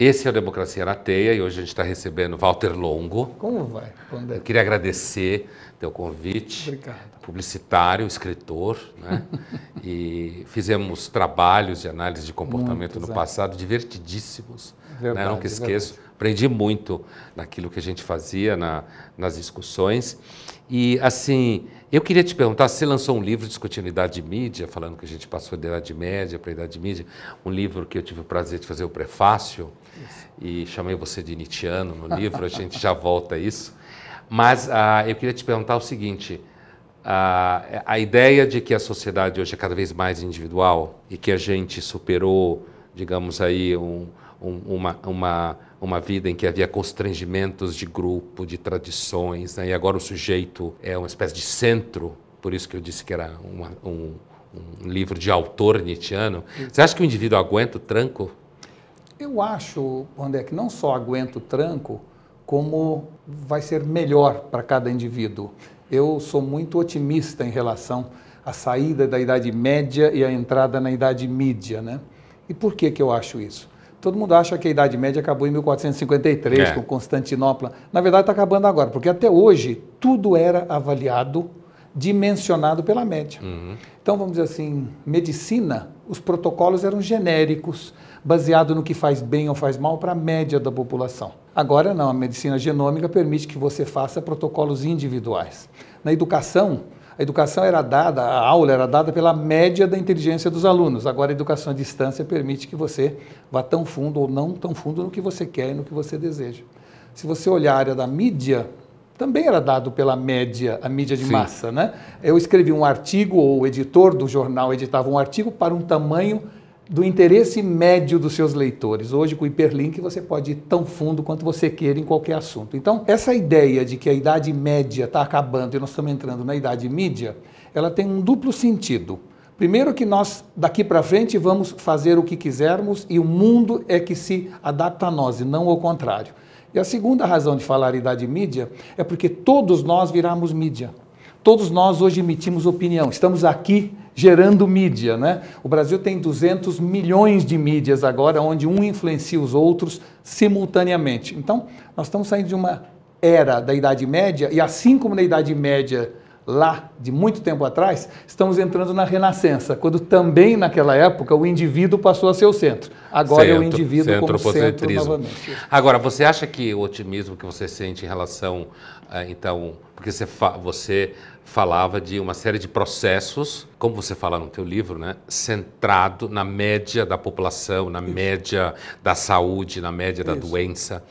Esse é o Democracia na Teia e hoje a gente está recebendo Walter Longo. Como vai? Quando é? Eu queria agradecer teu convite. Obrigado. Publicitário, escritor, né? e fizemos trabalhos de análise de comportamento Muito, no exato. É. passado divertidíssimos. Verdade, né? Nunca esqueço. Verdade. Aprendi muito naquilo que a gente fazia, na, nas discussões. E, assim, eu queria te perguntar, você lançou um livro discutindo idade mídia, falando que a gente passou da idade média para a idade mídia, um livro que eu tive o prazer de fazer o prefácio, isso. e chamei você de Nietzscheano no livro, a gente já volta a isso. Mas ah, eu queria te perguntar o seguinte, a ah, a ideia de que a sociedade hoje é cada vez mais individual e que a gente superou, digamos aí, um, um, uma, uma, uma vida em que havia constrangimentos de grupo, de tradições, né? e agora o sujeito é uma espécie de centro, por isso que eu disse que era uma, um, um livro de autor nietzscheano. Você acha que o indivíduo aguenta o tranco? Eu acho, André, que não só aguenta o tranco, como vai ser melhor para cada indivíduo. Eu sou muito otimista em relação à saída da Idade Média e à entrada na Idade Mídia, né? E por que, que eu acho isso? Todo mundo acha que a Idade Média acabou em 1453, é. com Constantinopla. Na verdade, está acabando agora, porque até hoje tudo era avaliado, dimensionado pela média. Uhum. Então, vamos dizer assim, medicina, os protocolos eram genéricos, baseado no que faz bem ou faz mal para a média da população. Agora não, a medicina genômica permite que você faça protocolos individuais. Na educação, a educação era dada, a aula era dada pela média da inteligência dos alunos. Agora, a educação à distância permite que você vá tão fundo ou não tão fundo no que você quer e no que você deseja. Se você olhar a área da mídia, também era dado pela média, a mídia de Sim. massa, né? Eu escrevi um artigo, ou o editor do jornal editava um artigo para um tamanho do interesse médio dos seus leitores. Hoje, com o hiperlink, você pode ir tão fundo quanto você queira em qualquer assunto. Então, essa ideia de que a idade média está acabando e nós estamos entrando na idade mídia, ela tem um duplo sentido. Primeiro que nós, daqui para frente, vamos fazer o que quisermos e o mundo é que se adapta a nós e não ao contrário. E a segunda razão de falar idade mídia é porque todos nós viramos mídia. Todos nós hoje emitimos opinião, estamos aqui gerando mídia, né? O Brasil tem 200 milhões de mídias agora, onde um influencia os outros simultaneamente. Então, nós estamos saindo de uma era da Idade Média, e assim como na Idade Média lá de muito tempo atrás, estamos entrando na Renascença, quando também naquela época o indivíduo passou a ser o centro. Agora centro, é o indivíduo centro, como centro novamente. Agora, você acha que o otimismo que você sente em relação, eh, então, porque você, você falava de uma série de processos, como você fala no teu livro, né, centrado na média da população, na Isso. média da saúde, na média da Isso. doença.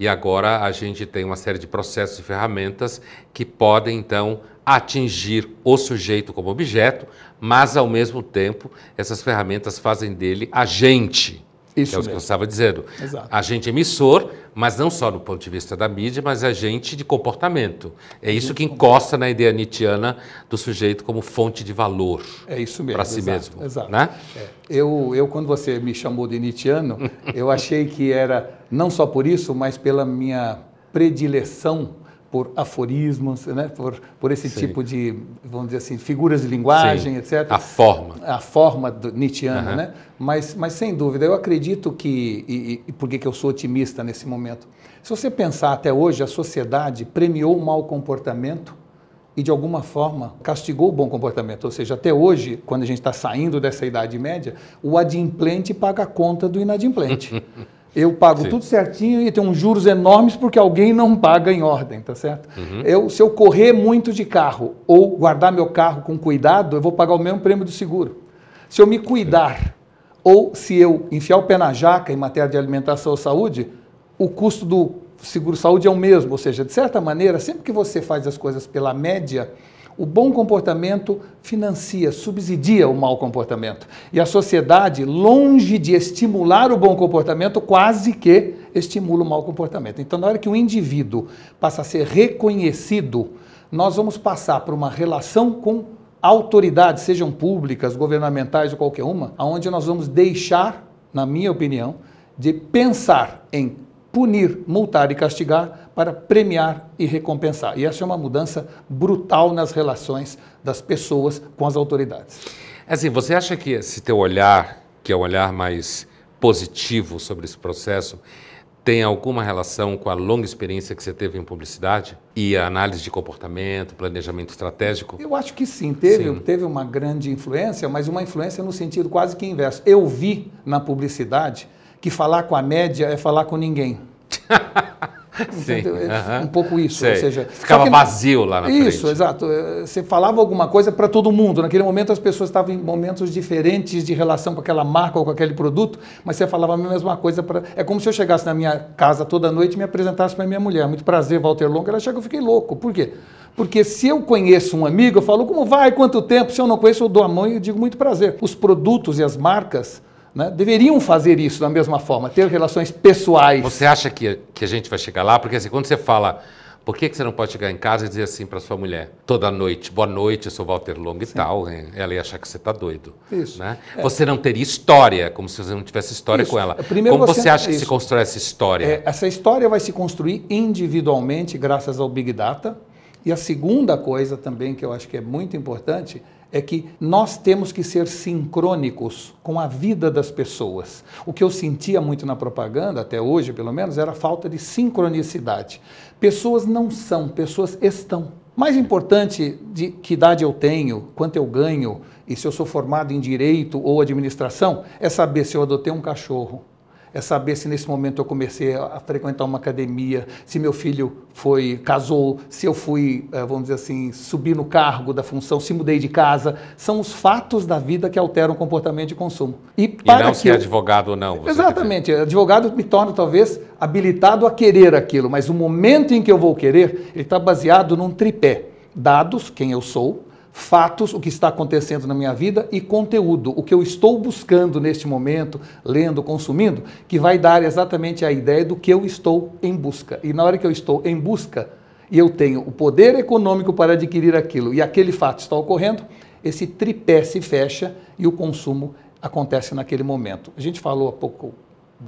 E agora a gente tem uma série de processos e ferramentas que podem, então, atingir o sujeito como objeto, mas ao mesmo tempo essas ferramentas fazem dele agente. Isso é o que eu estava dizendo. Exato. Agente emissor, mas não só do ponto de vista da mídia, mas agente de comportamento. É isso que encosta na ideia nietzschiana do sujeito como fonte de valor. É isso mesmo. Para si exato, mesmo. Exato. Né? É. Eu, eu, quando você me chamou de nietzschiano, eu achei que era não só por isso, mas pela minha predileção por aforismos, né? por, por esse Sim. tipo de, vamos dizer assim, figuras de linguagem, Sim. etc. A forma. A forma do Nietzscheana, uhum. né? Mas, mas sem dúvida, eu acredito que, e, e por que eu sou otimista nesse momento? Se você pensar até hoje, a sociedade premiou o mau comportamento e, de alguma forma, castigou o bom comportamento. Ou seja, até hoje, quando a gente está saindo dessa Idade Média, o adimplente paga a conta do inadimplente. Eu pago Sim. tudo certinho e tem uns juros enormes porque alguém não paga em ordem, tá certo? Uhum. Eu, se eu correr muito de carro ou guardar meu carro com cuidado, eu vou pagar o mesmo prêmio do seguro. Se eu me cuidar Sim. ou se eu enfiar o pé na jaca em matéria de alimentação ou saúde, o custo do seguro saúde é o mesmo. Ou seja, de certa maneira, sempre que você faz as coisas pela média, o bom comportamento financia, subsidia o mau comportamento. E a sociedade, longe de estimular o bom comportamento, quase que estimula o mau comportamento. Então, na hora que o indivíduo passa a ser reconhecido, nós vamos passar por uma relação com autoridades, sejam públicas, governamentais ou qualquer uma, aonde nós vamos deixar, na minha opinião, de pensar em punir, multar e castigar para premiar e recompensar. E essa é uma mudança brutal nas relações das pessoas com as autoridades. É assim, você acha que esse teu olhar, que é o olhar mais positivo sobre esse processo, tem alguma relação com a longa experiência que você teve em publicidade e a análise de comportamento, planejamento estratégico? Eu acho que sim, teve, sim. teve uma grande influência, mas uma influência no sentido quase que inverso. Eu vi na publicidade que falar com a média é falar com ninguém. Entendeu? Uh é -huh. Um pouco isso. Ou seja, Ficava que, vazio lá na isso, frente. Isso, exato. Eh, você falava alguma coisa para todo mundo. Naquele momento as pessoas estavam em momentos diferentes de relação com aquela marca ou com aquele produto, mas você falava a mesma coisa. para É como se eu chegasse na minha casa toda noite e me apresentasse para minha mulher. Muito prazer, Walter Longo. Ela achava que eu fiquei louco. Por quê? Porque se eu conheço um amigo, eu falo, como vai? Quanto tempo? Se eu não conheço, eu dou a mão e digo muito prazer. Os produtos e as marcas né, deveriam fazer isso da mesma forma, ter relações pessoais. Você acha que, que a gente vai chegar lá? Porque assim, quando você fala, por que, que você não pode chegar em casa e dizer assim para sua mulher, toda noite, boa noite, eu sou Walter Long e Sim. tal, ela ia achar que você está doido. Isso. Né? É. Você não teria história, como se você não tivesse história isso. com ela. Primeiro como você, acha é isso. que se constrói essa história? É, essa história vai se construir individualmente, graças ao Big Data. E a segunda coisa também que eu acho que é muito importante é que nós temos que ser sincrônicos com a vida das pessoas. O que eu sentia muito na propaganda, até hoje pelo menos, era a falta de sincronicidade. Pessoas não são, pessoas estão. Mais importante de que idade eu tenho, quanto eu ganho e se eu sou formado em direito ou administração, é saber se eu adotei um cachorro, é saber se nesse momento eu comecei a frequentar uma academia, se meu filho foi casou, se eu fui, eh, vamos dizer assim, subir no cargo da função, se mudei de casa. São os fatos da vida que alteram o comportamento de consumo. E, para e não que... se é advogado ou não. Exatamente. Quer... Advogado me torna, talvez, habilitado a querer aquilo, mas o momento em que eu vou querer, ele está baseado num tripé. Dados, quem eu sou, fatos, o que está acontecendo na minha vida e conteúdo, o que eu estou buscando neste momento, lendo, consumindo, que vai dar exatamente a ideia do que eu estou em busca. E na hora que eu estou em busca e eu tenho o poder econômico para adquirir aquilo e aquele fato está ocorrendo, esse tripé se fecha e o consumo acontece naquele momento. A gente falou há pouco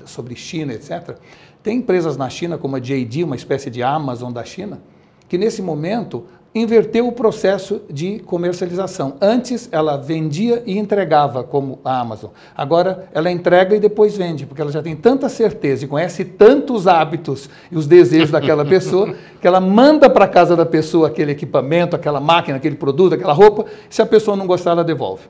sobre China, etc. Tem empresas na China como a JD, uma espécie de Amazon da China, que nesse momento inverteu o processo de comercialização. Antes ela vendia e entregava, como a Amazon. Agora ela entrega e depois vende, porque ela já tem tanta certeza e conhece tantos hábitos e os desejos daquela pessoa, que ela manda para casa da pessoa aquele equipamento, aquela máquina, aquele produto, aquela roupa. Se a pessoa não gostar, ela devolve.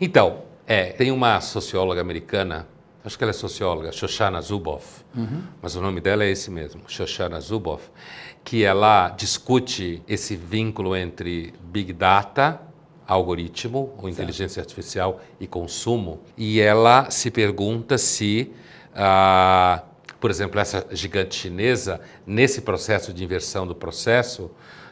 Então, é, tem uma socióloga americana, acho que ela é socióloga, Shoshana Zuboff, uhum. mas o nome dela é esse mesmo, Shoshana Zuboff que ela discute esse vínculo entre Big Data, algoritmo ou inteligência artificial e consumo, e ela se pergunta se, ah, por exemplo, essa gigante chinesa, nesse processo de inversão do processo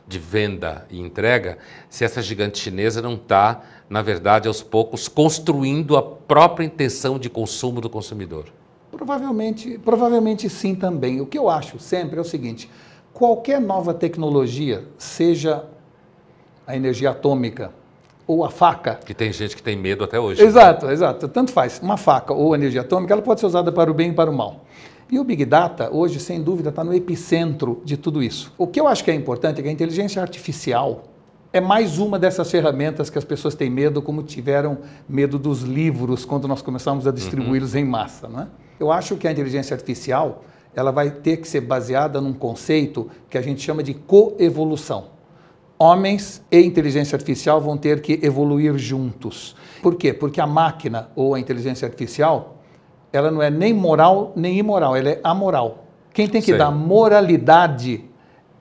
de venda e entrega, se essa gigante chinesa não está, na verdade, aos poucos, construindo a própria intenção de consumo do consumidor. Provavelmente, provavelmente sim também. O que eu acho sempre é o seguinte: qualquer nova tecnologia, seja a energia atômica ou a faca. Que tem gente que tem medo até hoje. Né? Exato, né? exato. Tanto faz. Uma faca ou energia atômica, ela pode ser usada para o bem e para o mal. E o Big Data, hoje, sem dúvida, está no epicentro de tudo isso. O que eu acho que é importante é que a inteligência artificial é mais uma dessas ferramentas que as pessoas têm medo, como tiveram medo dos livros quando nós começamos a distribuí-los uhum. em massa. é? Eu acho que a inteligência artificial ela vai ter que ser baseada num conceito que a gente chama de coevolução. Homens e inteligência artificial vão ter que evoluir juntos. Por quê? Porque a máquina ou a inteligência artificial, ela não é nem moral nem imoral, ela é amoral. Quem tem que Sei. dar moralidade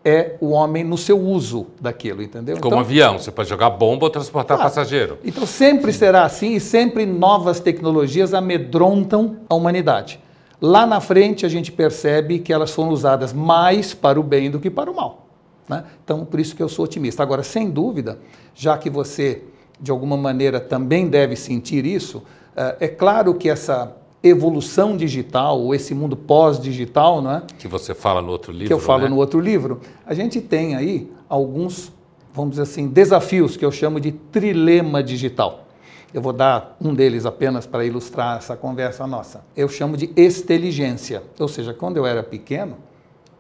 é o homem no seu uso daquilo, entendeu? Como então, um avião, você pode jogar bomba ou transportar passageiro. Então sempre será assim e sempre novas tecnologias amedrontam a humanidade. Lá na frente a gente percebe que elas foram usadas mais para o bem do que para o mal. Né? Então, por isso que eu sou otimista. Agora, sem dúvida, já que você de alguma maneira também deve sentir isso, eh, é claro que essa evolução digital, ou esse mundo pós-digital, não é? Que você fala no outro livro. Que eu falo né? no outro livro. A gente tem aí alguns, vamos dizer assim, desafios que eu chamo de trilema digital. Eu vou dar um deles apenas para ilustrar essa conversa nossa. Eu chamo de exteligência, Ou seja, quando eu era pequeno,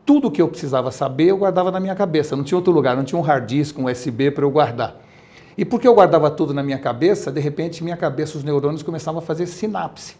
tudo que eu precisava saber eu guardava na minha cabeça. Não tinha outro lugar, não tinha um hard disk, um USB para eu guardar. E porque eu guardava tudo na minha cabeça, de repente minha cabeça, os neurônios começavam a fazer sinapse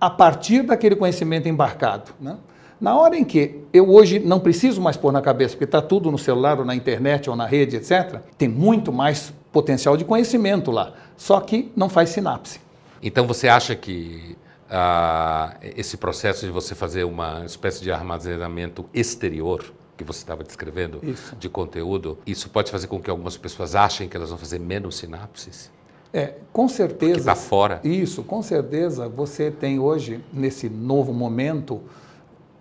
a partir daquele conhecimento embarcado. Né? Na hora em que eu hoje não preciso mais pôr na cabeça, porque está tudo no celular ou na internet ou na rede, etc., tem muito mais potencial de conhecimento lá só que não faz sinapse. Então você acha que ah, esse processo de você fazer uma espécie de armazenamento exterior que você estava descrevendo isso. de conteúdo, isso pode fazer com que algumas pessoas achem que elas vão fazer menos sinapses? É, com certeza. Que está fora. Isso, com certeza. Você tem hoje, nesse novo momento,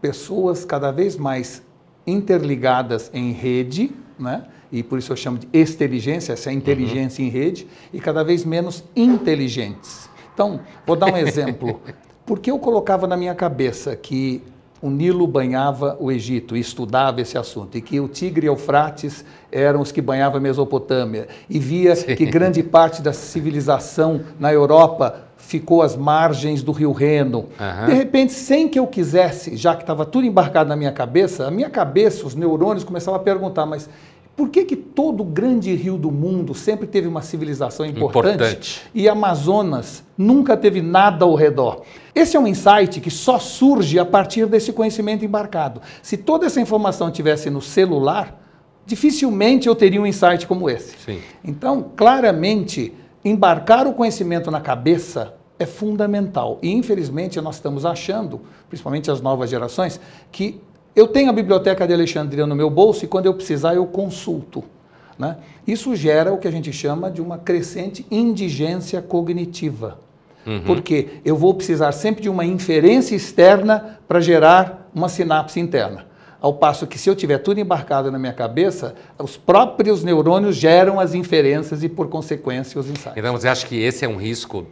pessoas cada vez mais interligadas em rede, né? e por isso eu chamo de inteligência, essa é inteligência uhum. em rede, e cada vez menos inteligentes. Então, vou dar um exemplo. Por que eu colocava na minha cabeça que o Nilo banhava o Egito e estudava esse assunto, e que o Tigre e o Eufrates eram os que banhavam a Mesopotâmia, e via Sim. que grande parte da civilização na Europa ficou às margens do rio Reno. Uhum. De repente, sem que eu quisesse, já que estava tudo embarcado na minha cabeça, a minha cabeça, os neurônios começavam a perguntar, mas por que, que todo grande rio do mundo sempre teve uma civilização importante, importante, e Amazonas nunca teve nada ao redor? Esse é um insight que só surge a partir desse conhecimento embarcado. Se toda essa informação tivesse no celular, dificilmente eu teria um insight como esse. Sim. Então, claramente, embarcar o conhecimento na cabeça é fundamental. E infelizmente nós estamos achando, principalmente as novas gerações, que eu tenho a biblioteca de Alexandria no meu bolso e quando eu precisar eu consulto. Né? Isso gera o que a gente chama de uma crescente indigência cognitiva. Uhum. Porque eu vou precisar sempre de uma inferência externa para gerar uma sinapse interna. Ao passo que, se eu tiver tudo embarcado na minha cabeça, os próprios neurônios geram as inferências e, por consequência, os insights. Então, você acha que esse é um risco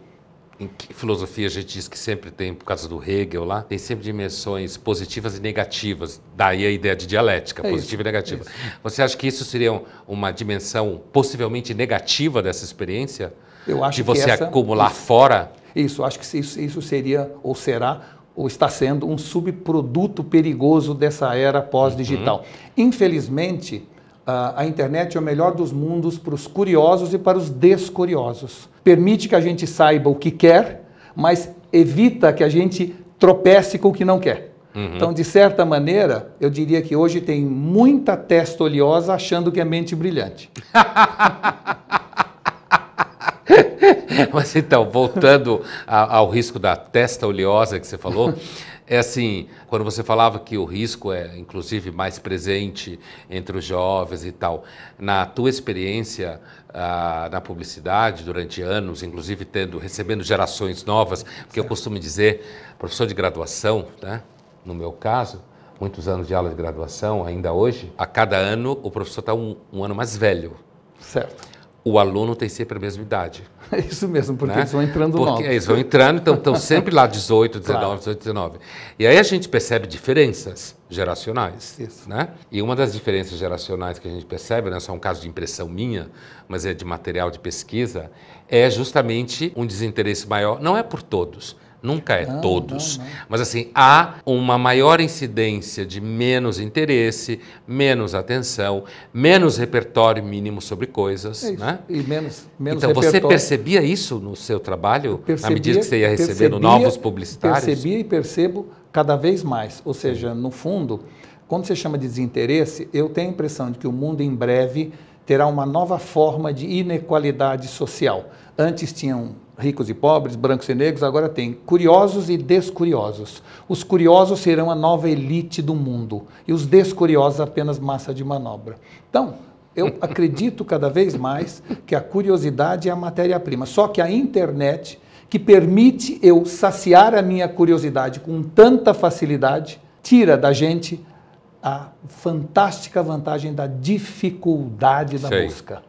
em que filosofia a gente diz que sempre tem, por causa do Hegel lá, tem sempre dimensões positivas e negativas. Daí a ideia de dialética, é positiva isso, e negativa. É Você acha que isso seria uma dimensão possivelmente negativa dessa experiência? Eu acho de você essa, acumular isso, fora? Isso, acho que isso, isso seria ou será ou está sendo um subproduto perigoso dessa era pós-digital. Uhum. Infelizmente, a, internet é o melhor dos mundos para os curiosos e para os descuriosos. Permite que a gente saiba o que quer, mas evita que a gente tropece com o que não quer. Uhum. Então, de certa maneira, eu diria que hoje tem muita testa oleosa achando que é mente brilhante. Mas então, voltando ao risco da testa oleosa que você falou, é assim, quando você falava que o risco é inclusive mais presente entre os jovens e tal, na tua experiência ah, na publicidade durante anos, inclusive tendo recebendo gerações novas, porque eu costumo dizer, professor de graduação, né, no meu caso, muitos anos de aula de graduação ainda hoje, a cada ano o professor está um, um ano mais velho. Certo o aluno tem sempre a mesma idade. É isso mesmo, porque né? eles vão entrando porque, novos. Eles vão entrando, então estão sempre lá 18, 19, 18, 19. E aí a gente percebe diferenças geracionais. Isso. Né? E uma das diferenças geracionais que a gente percebe, não é só um caso de impressão minha, mas é de material de pesquisa, é justamente um desinteresse maior, não é por todos, Nunca é não, todos. Não, não. Mas assim, há uma maior incidência de menos interesse, menos atenção, menos repertório mínimo sobre coisas. É né? E menos, menos Então, repertório. você percebia isso no seu trabalho, percebia, medida que você ia recebendo percebia, novos publicitários? Percebia e percebo cada vez mais. Ou seja, no fundo, quando você chama de desinteresse, eu tenho a impressão de que o mundo em breve terá uma nova forma de inequalidade social. Antes tinham ricos e pobres, brancos e negros, agora tem curiosos e descuriosos. Os curiosos serão a nova elite do mundo e os descuriosos apenas massa de manobra. Então, eu acredito cada vez mais que a curiosidade é a matéria-prima. Só que a internet, que permite eu saciar a minha curiosidade com tanta facilidade, tira da gente a fantástica vantagem da dificuldade da Sei. busca.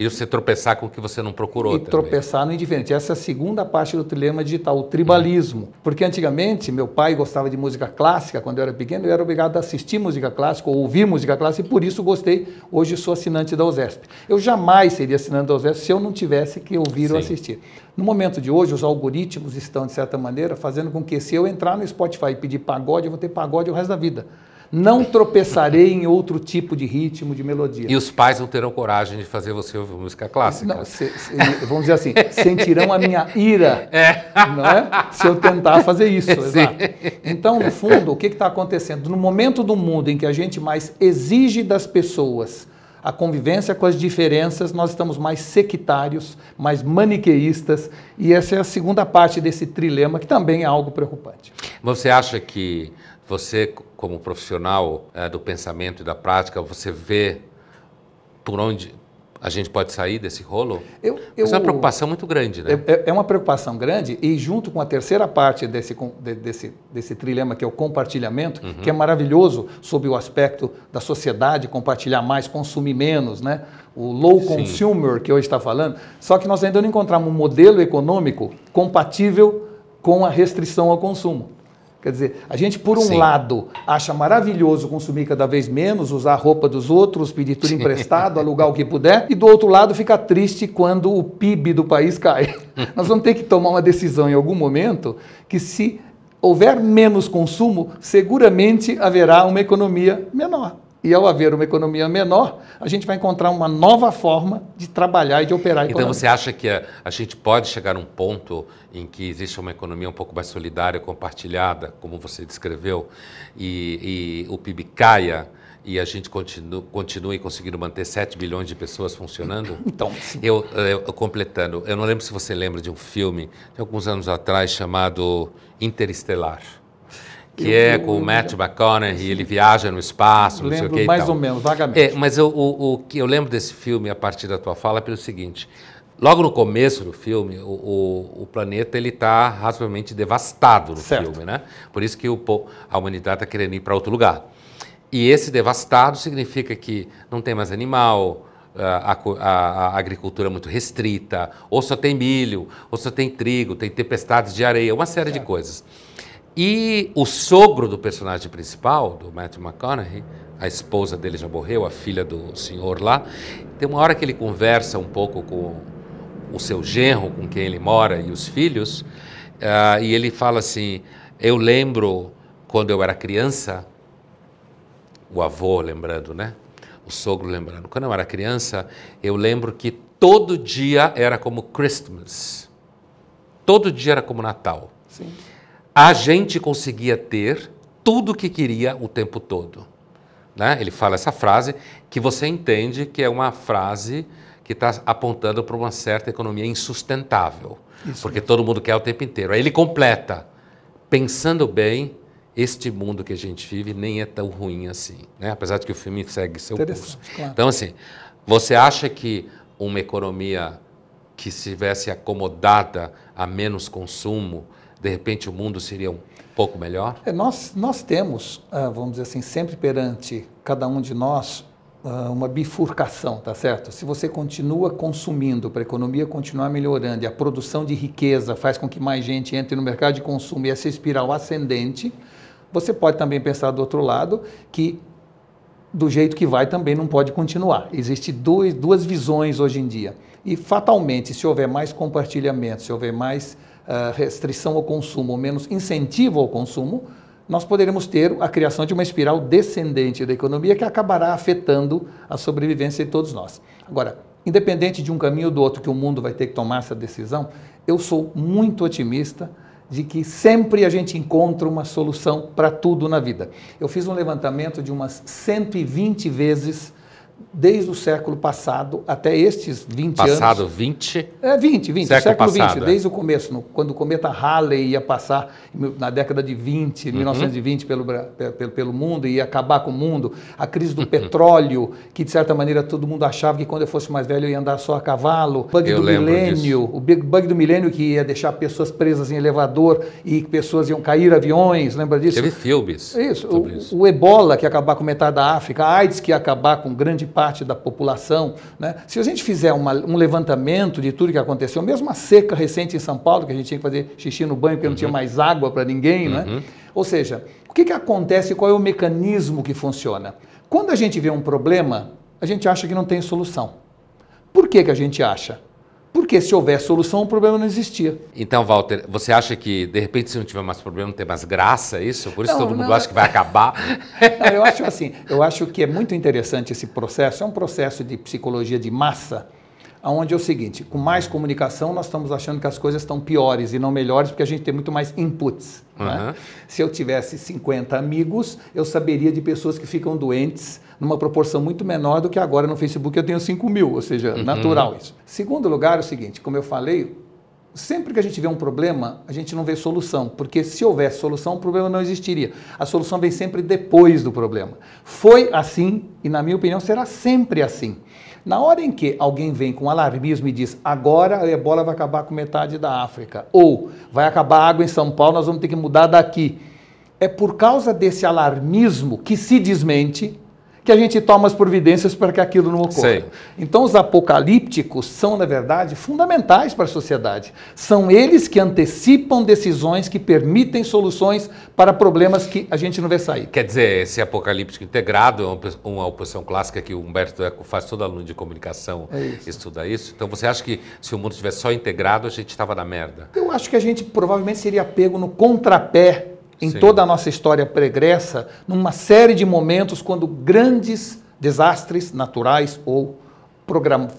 E você tropeçar com o que você não procurou. E também. tropeçar no indiferente. Essa é a segunda parte do trilema digital, o tribalismo. Uhum. Porque antigamente, meu pai gostava de música clássica, quando eu era pequeno, eu era obrigado a assistir música clássica, ou ouvir música clássica, e por isso gostei. Hoje sou assinante da OSESP. Eu jamais seria assinante da OSESP se eu não tivesse que ouvir Sim. ou assistir. No momento de hoje, os algoritmos estão, de certa maneira, fazendo com que se eu entrar no Spotify e pedir pagode, eu vou ter pagode o resto da vida não tropeçarei em outro tipo de ritmo, de melodia. E os pais não terão coragem de fazer você ouvir música clássica. Não, se, se, vamos dizer assim, sentirão a minha ira é. Não é? se eu tentar fazer isso. Então, no fundo, o que está acontecendo? No momento do mundo em que a gente mais exige das pessoas a convivência com as diferenças, nós estamos mais sectários, mais maniqueístas, e essa é a segunda parte desse trilema, que também é algo preocupante. Você acha que você, como profissional é, do pensamento e da prática, você vê por onde a gente pode sair desse rolo? Eu, eu, Isso é uma preocupação muito grande, né? É, é, uma preocupação grande e junto com a terceira parte desse, desse, desse trilema, que é o compartilhamento, uhum. que é maravilhoso sob o aspecto da sociedade, compartilhar mais, consumir menos, né? O low Sim. consumer que hoje está falando. Só que nós ainda não encontramos um modelo econômico compatível com a restrição ao consumo. Quer dizer, a gente, por um Sim. lado, acha maravilhoso consumir cada vez menos, usar a roupa dos outros, pedir tudo emprestado, alugar o que puder, e do outro lado, fica triste quando o PIB do país cai. Nós vamos ter que tomar uma decisão em algum momento que, se houver menos consumo, seguramente haverá uma economia menor. E ao haver uma economia menor, a gente vai encontrar uma nova forma de trabalhar e de operar a então, economia. Então você acha que a, a gente pode chegar a um ponto em que existe uma economia um pouco mais solidária, compartilhada, como você descreveu, e, e o PIB caia? e a gente continue, continue conseguindo manter 7 bilhões de pessoas funcionando? Então, eu, eu, eu, completando, eu não lembro se você lembra de um filme de alguns anos atrás chamado Interestelar que é eu, é com o Matt McConaughey, ele viaja no espaço, não sei o que. Mais ou menos, vagamente. É, mas eu, o, o que eu lembro desse filme a partir da tua fala é pelo seguinte: logo no começo do filme, o, o, o planeta ele está razoavelmente devastado no certo. filme, né? Por isso que o, a humanidade está querendo ir para outro lugar. E esse devastado significa que não tem mais animal, a, a, a, agricultura é muito restrita, ou só tem milho, ou só tem trigo, tem tempestades de areia, uma série certo. de coisas. E o sogro do personagem principal, do Matthew McConaughey, a esposa dele já morreu, a filha do senhor lá, tem uma hora que ele conversa um pouco com o seu genro, com quem ele mora, e os filhos, uh, e ele fala assim: Eu lembro quando eu era criança, o avô lembrando, né? O sogro lembrando. Quando eu era criança, eu lembro que todo dia era como Christmas. Todo dia era como Natal. Sim a gente conseguia ter tudo o que queria o tempo todo. Né? Ele fala essa frase que você entende que é uma frase que está apontando para uma certa economia insustentável, Isso porque mesmo. todo mundo quer o tempo inteiro. Aí ele completa, pensando bem, este mundo que a gente vive nem é tão ruim assim, né? apesar de que o filme segue seu curso. Claro. Então, assim, você acha que uma economia que estivesse acomodada a menos consumo, de repente o mundo seria um pouco melhor? É, nós, nós temos, ah, vamos dizer assim, sempre perante cada um de nós ah, uma bifurcação, tá certo? Se você continua consumindo para a economia continuar melhorando e a produção de riqueza faz com que mais gente entre no mercado de consumo e essa espiral ascendente, você pode também pensar do outro lado que do jeito que vai também não pode continuar. Existem duas visões hoje em dia. E fatalmente, se houver mais compartilhamento, se houver mais restrição ao consumo, menos incentivo ao consumo, nós poderemos ter a criação de uma espiral descendente da economia que acabará afetando a sobrevivência de todos nós. Agora, independente de um caminho ou do outro que o mundo vai ter que tomar essa decisão, eu sou muito otimista de que sempre a gente encontra uma solução para tudo na vida. Eu fiz um levantamento de umas 120 vezes desde o século passado até estes 20 passado anos. Passado 20? É, 20, 20. Século, século passado, 20, é. desde o começo, no, quando o cometa Halley ia passar na década de 20, uhum. 1920 pelo, pelo, pelo mundo e ia acabar com o mundo, a crise do uhum. petróleo, que de certa maneira todo mundo achava que quando eu fosse mais velho eu ia andar só a cavalo, bug eu do milênio, disso. o bug do milênio que ia deixar pessoas presas em elevador e pessoas iam cair aviões, lembra disso? Teve filmes. Isso, o, isso. o Ebola que ia acabar com metade da África, a AIDS que ia acabar com grande parte da população. Né? Se a gente fizer uma, um levantamento de tudo que aconteceu, mesmo a seca recente em São Paulo, que a gente tinha que fazer xixi no banho porque uhum. não tinha uhum. mais água para ninguém, né? uhum. né? ou seja, o que, que acontece, qual é o mecanismo que funciona? Quando a gente vê um problema, a gente acha que não tem solução. Por que, que a gente acha? Porque se houver solução, o problema não existia. Então, Walter, você acha que, de repente, se não tiver mais problema, não tem mais graça isso? Por isso não, todo mundo não. acha que vai acabar? Não, eu acho assim, eu acho que é muito interessante esse processo, é um processo de psicologia de massa, onde é o seguinte, com mais comunicação nós estamos achando que as coisas estão piores e não melhores porque a gente tem muito mais inputs. Uhum. Né? Se eu tivesse 50 amigos, eu saberia de pessoas que ficam doentes numa proporção muito menor do que agora no Facebook eu tenho 5 mil, ou seja, uhum. natural isso. Segundo lugar é o seguinte, como eu falei, sempre que a gente vê um problema, a gente não vê solução, porque se houvesse solução, o problema não existiria. A solução vem sempre depois do problema. Foi assim e, na minha opinião, será sempre assim. Na hora em que alguém vem com alarmismo e diz agora a ebola vai acabar com metade da África, ou vai acabar a água em São Paulo, nós vamos ter que mudar daqui. É por causa desse alarmismo que se desmente que a gente toma as providências para que aquilo não ocorra. Então, os apocalípticos são, na verdade, fundamentais para a sociedade. São eles que antecipam decisões que permitem soluções para problemas que a gente não vê sair. Quer dizer, esse apocalíptico integrado é uma oposição clássica que o Humberto Eco faz, todo aluno de comunicação é isso. estuda isso. Então, você acha que se o mundo estivesse só integrado, a gente estava na merda? Eu acho que a gente provavelmente seria pego no contrapé em Sim. toda a nossa história pregressa, numa série de momentos quando grandes desastres naturais ou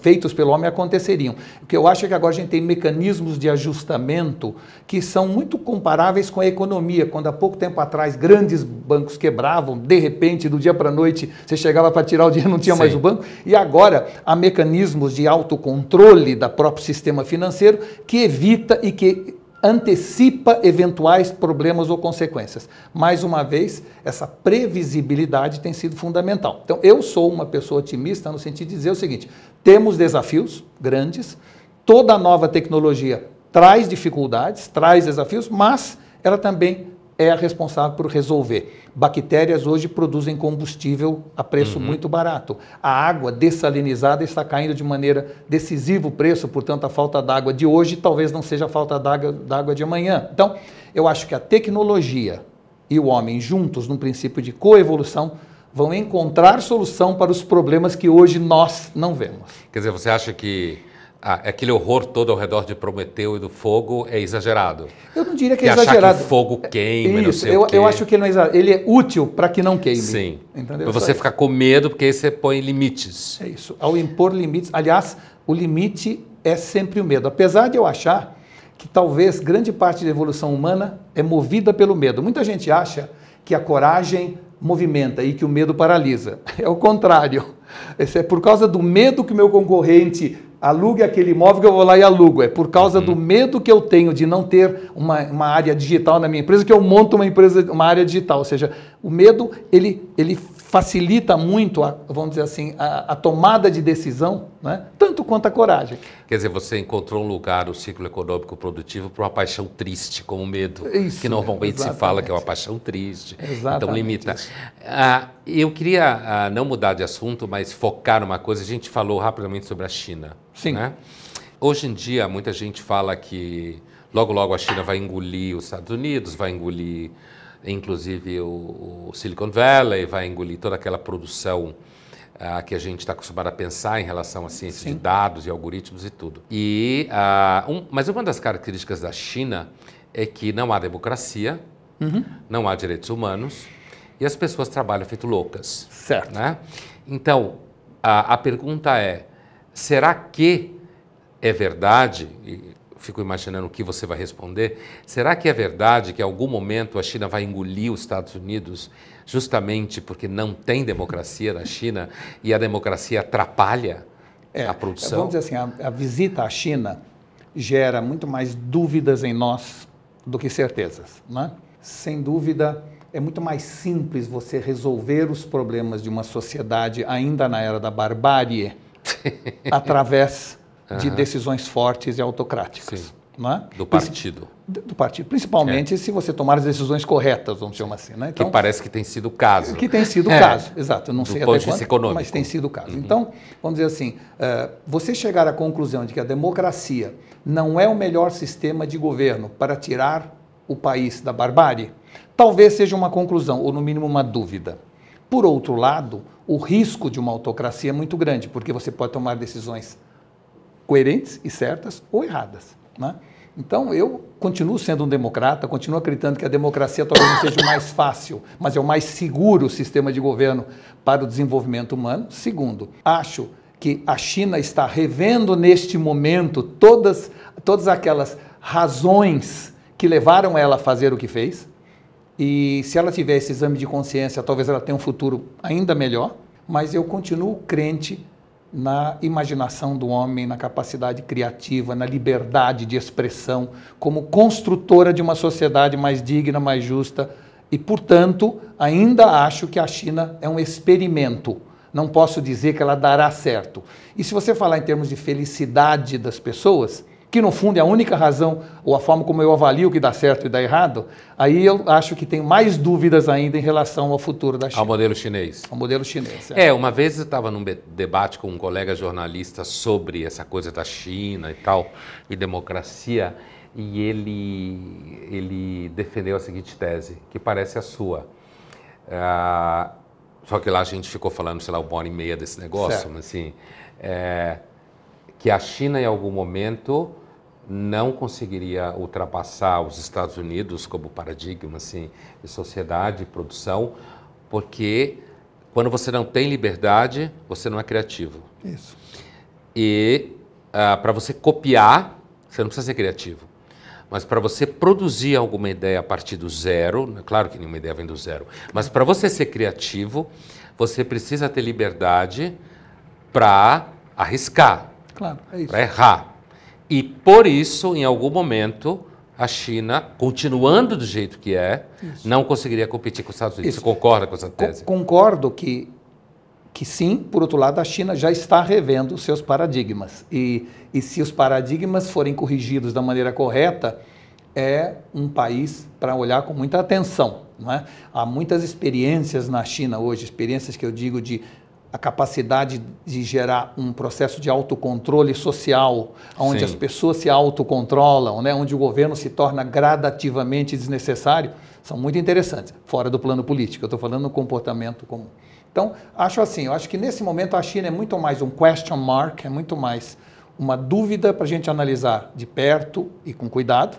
feitos pelo homem aconteceriam. O que eu acho é que agora a gente tem mecanismos de ajustamento que são muito comparáveis com a economia. Quando há pouco tempo atrás grandes bancos quebravam, de repente, do dia para a noite, você chegava para tirar o dinheiro, não tinha Sim. mais o banco. E agora há mecanismos de autocontrole da próprio sistema financeiro que evita e que antecipa eventuais problemas ou consequências. Mais uma vez, essa previsibilidade tem sido fundamental. Então, eu sou uma pessoa otimista no sentido de dizer o seguinte: temos desafios grandes, toda nova tecnologia traz dificuldades, traz desafios, mas ela também é a responsável por resolver. Bactérias hoje produzem combustível a preço uhum. muito barato. A água dessalinizada está caindo de maneira decisiva o preço, portanto, a falta d'água de hoje talvez não seja a falta d'água de amanhã. Então, eu acho que a tecnologia e o homem juntos, num princípio de coevolução, vão encontrar solução para os problemas que hoje nós não vemos. Quer dizer, você acha que ah, aquele horror todo ao redor de Prometeu e do fogo é exagerado. Eu não diria que é e exagerado. Achar que fogo queima, Isso, não sei eu, o quê. eu acho que ele não é exagerado. Ele é útil para que não queime. Sim. Entendeu? Para você ficar com medo, porque aí você põe limites. É isso. Ao impor limites, aliás, o limite é sempre o medo. Apesar de eu achar que talvez grande parte da evolução humana é movida pelo medo. Muita gente acha que a coragem movimenta e que o medo paralisa. É o contrário. É por causa do medo que o meu concorrente alugue aquele imóvel que eu vou lá e alugo. É por causa uhum. do medo que eu tenho de não ter uma, uma área digital na minha empresa que eu monto uma empresa, uma área digital. Ou seja, o medo, ele, ele facilita muito, a, vamos dizer assim, a, a tomada de decisão, né? tanto quanto a coragem. Quer dizer, você encontrou um lugar, o ciclo econômico produtivo, para uma paixão triste, como o medo, isso, que normalmente exatamente. se fala que é uma paixão triste. Então, exatamente então limita. Ah, eu queria ah, não mudar de assunto, mas focar numa coisa. A gente falou rapidamente sobre a China. Sim. Né? Hoje em dia, muita gente fala que logo, logo a China vai engolir os Estados Unidos, vai engolir inclusive o, o Silicon Valley vai engolir toda aquela produção uh, que a gente está acostumado a pensar em relação à ciência Sim. de dados e algoritmos e tudo. E, uh, um, mas uma das características da China é que não há democracia, uhum. não há direitos humanos e as pessoas trabalham feito loucas. Certo. Né? Então, a, a pergunta é: será que é verdade, e fico imaginando o que você vai responder. Será que é verdade que em algum momento a China vai engolir os Estados Unidos justamente porque não tem democracia na China e a democracia atrapalha é, a produção? Vamos dizer assim, a, a visita à China gera muito mais dúvidas em nós do que certezas, né? Sem dúvida, é muito mais simples você resolver os problemas de uma sociedade ainda na era da barbárie através de decisões fortes e autocráticas. Sim. É? Do partido. Do partido, principalmente é. se você tomar as decisões corretas, vamos chamar assim. Né? Então, que parece que tem sido o caso. Que tem sido o é. caso, exato. não do sei ponto até quando, econômico. mas tem sido o caso. Uhum. Então, vamos dizer assim, uh, você chegar à conclusão de que a democracia não é o melhor sistema de governo para tirar o país da barbárie, talvez seja uma conclusão, ou no mínimo uma dúvida. Por outro lado, o risco de uma autocracia é muito grande, porque você pode tomar decisões coerentes e certas ou erradas. Né? Então, eu continuo sendo um democrata, continuo acreditando que a democracia talvez não seja o mais fácil, mas é o mais seguro sistema de governo para o desenvolvimento humano. Segundo, acho que a China está revendo neste momento todas, todas aquelas razões que levaram ela a fazer o que fez. E se ela tiver esse exame de consciência, talvez ela tenha um futuro ainda melhor. Mas eu continuo crente na imaginação do homem, na capacidade criativa, na liberdade de expressão, como construtora de uma sociedade mais digna, mais justa. E, portanto, ainda acho que a China é um experimento. Não posso dizer que ela dará certo. E se você falar em termos de felicidade das pessoas, que no fundo é a única razão ou a forma como eu avalio o que dá certo e dá errado, aí eu acho que tem mais dúvidas ainda em relação ao futuro da China. Ao modelo chinês. Ao modelo chinês. É, é uma vez eu estava num debate com um colega jornalista sobre essa coisa da China e tal, e democracia, e ele, ele defendeu a seguinte tese, que parece a sua. Ah, só que lá a gente ficou falando, sei lá, uma hora e meia desse negócio, certo. mas assim, é, que a China em algum momento não conseguiria ultrapassar os Estados Unidos como paradigma assim, de sociedade, e produção, porque quando você não tem liberdade, você não é criativo. Isso. E ah, para você copiar, você não precisa ser criativo. Mas para você produzir alguma ideia a partir do zero, é claro que nenhuma ideia vem do zero, mas para você ser criativo, você precisa ter liberdade para arriscar, claro, é para errar e por isso, em algum momento, a China, continuando do jeito que é, isso. não conseguiria competir com os Estados Unidos. Isso. Você concorda com essa tese? concordo que, que sim, por outro lado, a China já está revendo os seus paradigmas. E, e se os paradigmas forem corrigidos da maneira correta, é um país para olhar com muita atenção. Não é? Há muitas experiências na China hoje, experiências que eu digo de a capacidade de gerar um processo de autocontrole social, onde Sim. as pessoas se autocontrolam, né? onde o governo se torna gradativamente desnecessário, são muito interessantes, fora do plano político. Eu estou falando no comportamento comum. Então, acho assim, eu acho que nesse momento a China é muito mais um question mark, é muito mais uma dúvida para a gente analisar de perto e com cuidado,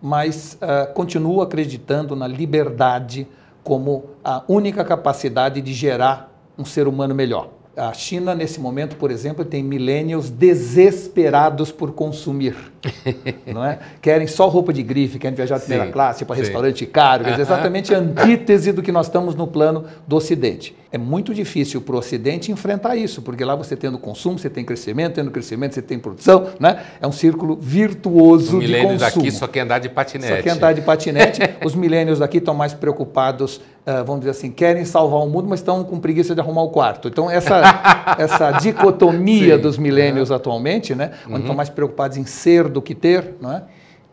mas uh, continuo acreditando na liberdade como a única capacidade de gerar um ser humano melhor. A China, nesse momento, por exemplo, tem millennials desesperados por consumir. não é? Querem só roupa de grife, querem viajar de primeira classe para restaurante caro. Dizer, exatamente a antítese do que nós estamos no plano do Ocidente. É muito difícil para o Ocidente enfrentar isso, porque lá você tendo consumo, você tem crescimento, tendo crescimento, você tem produção. Né? É um círculo virtuoso de consumo. Os millennials aqui só quer andar de patinete. Só quer andar de patinete. Os millennials aqui estão mais preocupados ah, vamos dizer assim, querem salvar o mundo, mas estão com preguiça de arrumar o quarto. Então, essa, essa dicotomia Sim, dos é. milênios atualmente, né, onde estão uhum. mais preocupados em ser do que ter,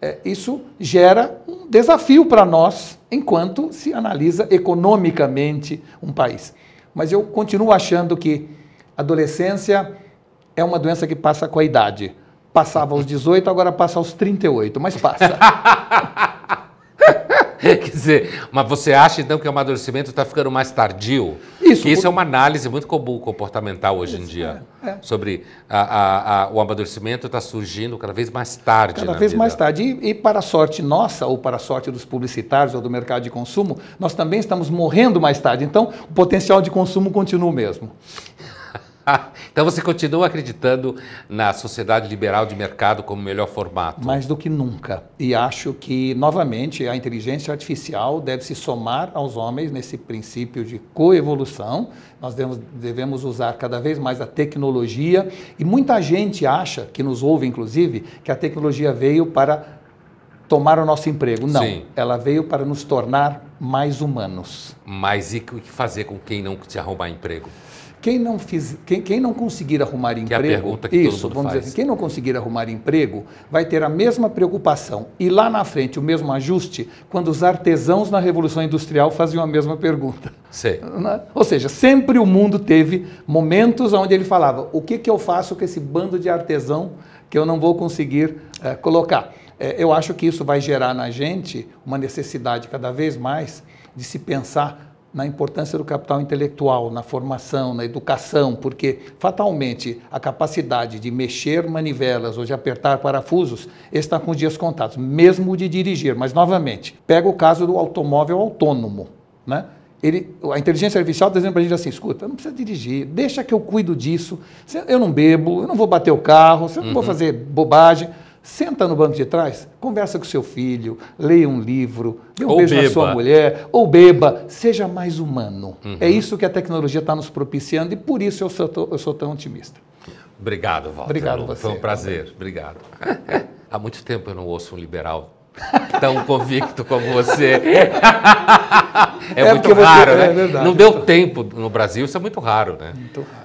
é, é, isso gera um desafio para nós enquanto se analisa economicamente um país. Mas eu continuo achando que adolescência é uma doença que passa com a idade. Passava aos 18, agora passa aos 38, mas passa. Quer dizer, mas você acha então que o amadurecimento está ficando mais tardio? Isso. Isso é uma análise muito comum comportamental hoje Isso, em dia. É, é. Sobre a, a, a, o amadurecimento está surgindo cada vez mais tarde. Cada vez vida. mais tarde. E, e, para a sorte nossa, ou para a sorte dos publicitários ou do mercado de consumo, nós também estamos morrendo mais tarde. Então, o potencial de consumo continua o mesmo. então você continua acreditando na sociedade liberal de mercado como melhor formato? Mais do que nunca. E acho que, novamente, a inteligência artificial deve se somar aos homens nesse princípio de coevolução. Nós devemos, devemos usar cada vez mais a tecnologia. E muita gente acha, que nos ouve inclusive, que a tecnologia veio para tomar o nosso emprego. Não. Sim. Ela veio para nos tornar mais humanos. Mas e o que fazer com quem não te arrumar emprego? Quem não, fiz, quem, quem não conseguir arrumar que é emprego, é isso, vamos faz. dizer assim, quem não conseguir arrumar emprego vai ter a mesma preocupação e lá na frente o mesmo ajuste quando os artesãos na Revolução Industrial faziam a mesma pergunta. Sim. Né? Ou seja, sempre o mundo teve momentos onde ele falava: o que, que eu faço com esse bando de artesão que eu não vou conseguir é, colocar? É, eu acho que isso vai gerar na gente uma necessidade cada vez mais de se pensar na importância do capital intelectual, na formação, na educação, porque fatalmente a capacidade de mexer manivelas ou de apertar parafusos está com os dias contados, mesmo de dirigir. Mas, novamente, pega o caso do automóvel autônomo. Né? Ele, a inteligência artificial está dizendo para a gente assim: escuta, não precisa dirigir, deixa que eu cuido disso, eu não bebo, eu não vou bater o carro, eu não uhum. vou fazer bobagem. Senta no banco de trás, conversa com seu filho, leia um livro, dê um ou beijo beba. na sua mulher, ou beba, seja mais humano. É uhum. É isso que a tecnologia está nos propiciando e por isso eu sou, eu sou tão otimista. Obrigado, Walter. Obrigado você. Foi um prazer. Também. Obrigado. Há muito tempo eu não ouço um liberal tão convicto como você. É, é muito raro, você... É né? É não deu tempo no Brasil, isso é muito raro, né? Muito raro.